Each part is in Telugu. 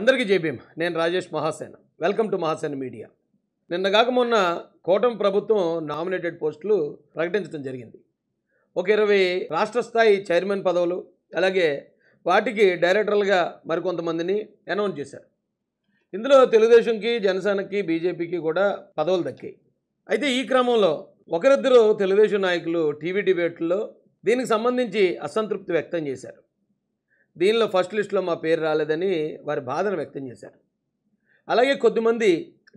అందరికీ జేబీఎం నేను Rajesh Mahasena welcome to Mahasena media నిన్నగాక మొన్న కోటం ప్రభుత్వం నామినేటెడ్ పోస్టులు ప్రకటించడం జరిగింది ఒక ఇరవై రాష్ట్ర స్థాయి చైర్మన్ పదవులు అలాగే వాటికి డైరెక్టర్లుగా మరికొంతమందిని అనౌన్స్ చేశారు ఇందులో తెలుగుదేశంకి జనసేనకి బీజేపీకి కూడా పదవులు దక్కాయి అయితే ఈ క్రమంలో ఒకరిద్దరు తెలుగుదేశం నాయకులు టీవీ డిబేట్లో దీనికి సంబంధించి అసంతృప్తి వ్యక్తం చేశారు దీనిలో ఫస్ట్ లిస్ట్లో మా పేరు రాలేదని వారి బాధను వ్యక్తం చేశారు అలాగే కొద్దిమంది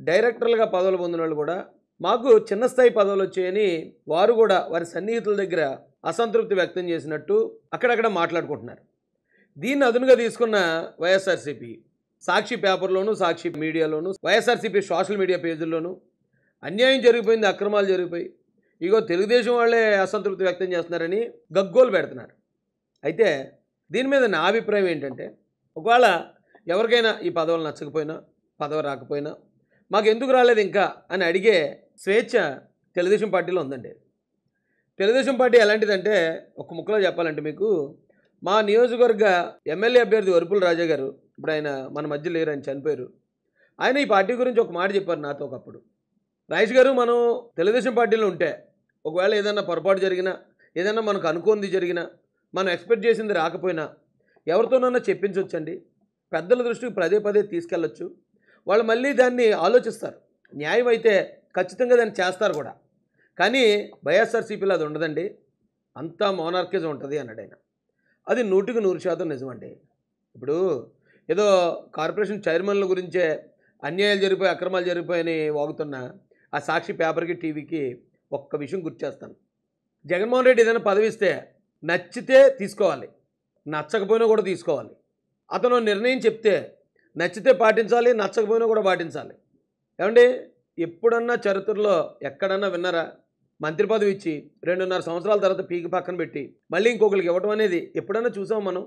డైరెక్టర్లుగా పదవులు పొందిన వాళ్ళు కూడా మాకు చిన్న స్థాయి పదవులు వచ్చాయని వారు కూడా వారి సన్నిహితుల దగ్గర అసంతృప్తి వ్యక్తం చేసినట్టు అక్కడక్కడ మాట్లాడుకుంటున్నారు దీన్ని అదునుగా తీసుకున్న వైఎస్ఆర్సీపీ సాక్షి పేపర్లోను సాక్షి మీడియాలోను వైఎస్ఆర్సీపీ సోషల్ మీడియా పేజీల్లోనూ అన్యాయం జరిగిపోయింది అక్రమాలు జరిగిపోయి ఇగో తెలుగుదేశం వాళ్ళే అసంతృప్తి వ్యక్తం చేస్తున్నారని గగ్గోలు పెడుతున్నారు అయితే దీని మీద నా అభిప్రాయం ఏంటంటే ఒకవేళ ఎవరికైనా ఈ పదవులు నచ్చకపోయినా పదవి రాకపోయినా మాకు ఎందుకు రాలేదు ఇంకా అని అడిగే స్వేచ్ఛ తెలుగుదేశం పార్టీలో ఉందండి తెలుగుదేశం పార్టీ ఎలాంటిదంటే ఒక ముక్కలో చెప్పాలంటే మీకు మా నియోజకవర్గ ఎమ్మెల్యే అభ్యర్థి వరుపుల రాజా గారు ఇప్పుడు ఆయన మన మధ్య లేరు ఆయన చనిపోయారు ఆయన ఈ పార్టీ గురించి ఒక మాట చెప్పారు నాతో ఒకప్పుడు రాజేష్ గారు మనం తెలుగుదేశం పార్టీలో ఉంటే ఒకవేళ ఏదన్నా పొరపాటు జరిగినా ఏదన్నా మనకు అనుకోంది జరిగినా మనం ఎక్స్పెక్ట్ చేసింది రాకపోయినా ఎవరితోనన్నా చెప్పించవచ్చండి పెద్దల దృష్టికి పదే పదే తీసుకెళ్ళొచ్చు వాళ్ళు మళ్ళీ దాన్ని ఆలోచిస్తారు న్యాయం అయితే ఖచ్చితంగా దాన్ని చేస్తారు కూడా కానీ వైఎస్ఆర్సీపీలో అది ఉండదండి అంతా మోనార్కిజం ఉంటుంది అన్నాడు ఆయన అది నూటికి నూరు శాతం నిజమండి ఇప్పుడు ఏదో కార్పొరేషన్ చైర్మన్ల గురించే అన్యాయాలు జరిగిపోయి అక్రమాలు జరిగిపోయాయని వాగుతున్న ఆ సాక్షి పేపర్కి టీవీకి ఒక్క విషయం గుర్తు చేస్తాను జగన్మోహన్ రెడ్డి ఏదైనా పదవిస్తే నచ్చితే తీసుకోవాలి నచ్చకపోయినా కూడా తీసుకోవాలి అతను నిర్ణయం చెప్తే నచ్చితే పాటించాలి నచ్చకపోయినా కూడా పాటించాలి ఏమండి ఎప్పుడన్నా చరిత్రలో ఎక్కడన్నా విన్నారా మంత్రి పదవి ఇచ్చి రెండున్నర సంవత్సరాల తర్వాత పీకి పక్కన పెట్టి మళ్ళీ ఇంకొకరికి ఇవ్వటం అనేది ఎప్పుడన్నా చూసాం మనం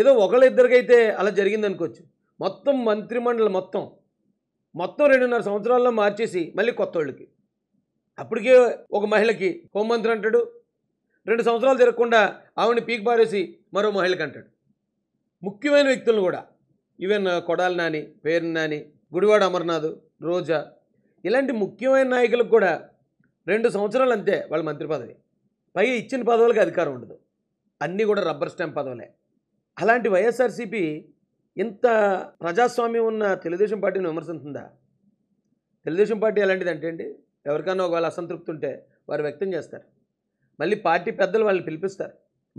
ఏదో ఒకళ్ళిద్దరికైతే అలా జరిగిందనుకోవచ్చు మొత్తం మొత్తం మంత్రిమండలి మొత్తం మొత్తం రెండున్నర సంవత్సరాల్లో మార్చేసి మళ్ళీ కొత్త వాళ్ళకి అప్పటికే ఒక మహిళకి హోంమంత్రి అంటాడు రెండు సంవత్సరాలు తిరగకుండా ఆవిడని పీక్ పారేసి మరో మహిళ అంటాడు ముఖ్యమైన వ్యక్తులను కూడా ఈవెన్ కొడాలి నాని పేరు నాని గుడివాడ అమర్నాథ్ రోజా ఇలాంటి ముఖ్యమైన నాయకులకు కూడా రెండు సంవత్సరాలు అంతే వాళ్ళ మంత్రి పదవి పైగా ఇచ్చిన పదవులకి అధికారం ఉండదు అన్నీ కూడా రబ్బర్ స్టాంప్ పదవులే అలాంటి వైఎస్ఆర్సీపీ ఇంత ప్రజాస్వామ్యం ఉన్న తెలుగుదేశం పార్టీని విమర్శించిందా తెలుగుదేశం పార్టీ ఎలాంటిది అంటే అండి ఎవరికైనా ఒకవేళ అసంతృప్తి ఉంటే వారు వ్యక్తం చేస్తారు మళ్ళీ పార్టీ పెద్దలు వాళ్ళని పిలిపిస్తారు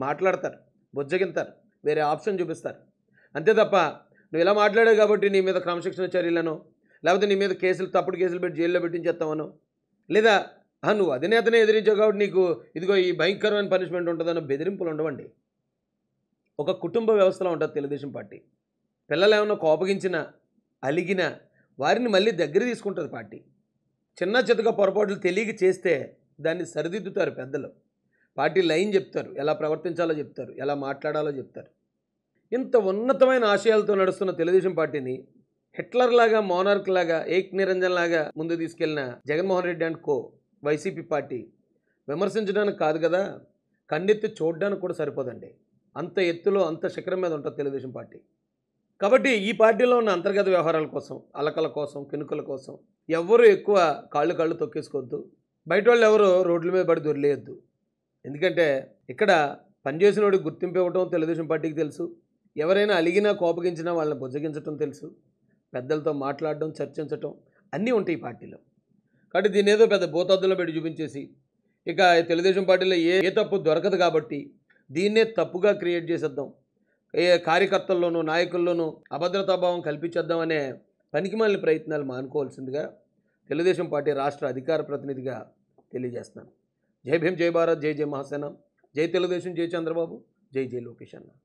మాట్లాడతారు బుజ్జగింతారు వేరే ఆప్షన్ చూపిస్తారు అంతే తప్ప నువ్వు ఇలా మాట్లాడావు కాబట్టి నీ మీద క్రమశిక్షణ చర్యలను లేకపోతే నీ మీద కేసులు తప్పుడు కేసులు పెట్టి జైల్లో పెట్టించేస్తామను లేదా నువ్వు అధినేతనే ఎదిరించావు కాబట్టి నీకు ఇదిగో ఈ భయంకరమైన పనిష్మెంట్ ఉంటుందన్న బెదిరింపులు ఉండవండి ఒక కుటుంబ వ్యవస్థలో ఉంటుంది తెలుగుదేశం పార్టీ పిల్లలు ఏమైనా కోపగించినా అలిగినా వారిని మళ్ళీ దగ్గర తీసుకుంటుంది పార్టీ చిన్న చితగా పొరపాట్లు తెలియక చేస్తే దాన్ని సరిదిద్దుతారు పెద్దలు పార్టీ లైన్ చెప్తారు ఎలా ప్రవర్తించాలో చెప్తారు ఎలా మాట్లాడాలో చెప్తారు ఇంత ఉన్నతమైన ఆశయాలతో నడుస్తున్న తెలుగుదేశం పార్టీని హిట్లర్ లాగా మోనార్క్ లాగా ఏక్ నిరంజన్ లాగా ముందు తీసుకెళ్లిన Jaganmohan Reddy and co YCP party విమర్శించడానికి కాదు కదా కన్నెత్తి చూడడానికి కూడా సరిపోదండి అంత ఎత్తులో అంత శిఖరం మీద ఉంటుంది తెలుగుదేశం పార్టీ కాబట్టి ఈ పార్టీలో ఉన్న అంతర్గత వ్యవహారాల కోసం అలకల కోసం కినుకల కోసం ఎవ్వరూ ఎక్కువ కాళ్ళు కాళ్ళు తొక్కేసుకోవద్దు బయట వాళ్ళు ఎవరు రోడ్ల మీద పడి దొరలేయద్దు ఎందుకంటే ఇక్కడ పనిచేసిన వాడికి గుర్తింపు ఇవ్వటం తెలుగుదేశం పార్టీకి తెలుసు ఎవరైనా అలిగినా కోపగించినా వాళ్ళని బుజ్జగించడం తెలుసు పెద్దలతో మాట్లాడడం చర్చించటం అన్నీ ఉంటాయి ఈ పార్టీలో కాబట్టి దీని ఏదో పెద్ద భూతద్దులో పెట్టి చూపించేసి ఇక తెలుగుదేశం పార్టీలో ఏ ఏ తప్పు దొరకదు కాబట్టి దీన్నే తప్పుగా క్రియేట్ చేసేద్దాం ఏ కార్యకర్తల్లోనూ నాయకుల్లోనూ అభద్రతాభావం కల్పించేద్దాం పనికి పనికిమాలిన ప్రయత్నాలు మానుకోవాల్సిందిగా తెలుగుదేశం పార్టీ రాష్ట్ర అధికార ప్రతినిధిగా తెలియజేస్తున్నాను జై భీం జై భారత్ జై జై మహాసేన జై తెలుగుదేశం జై చంద్రబాబు జై జై లోకేష్ అన్న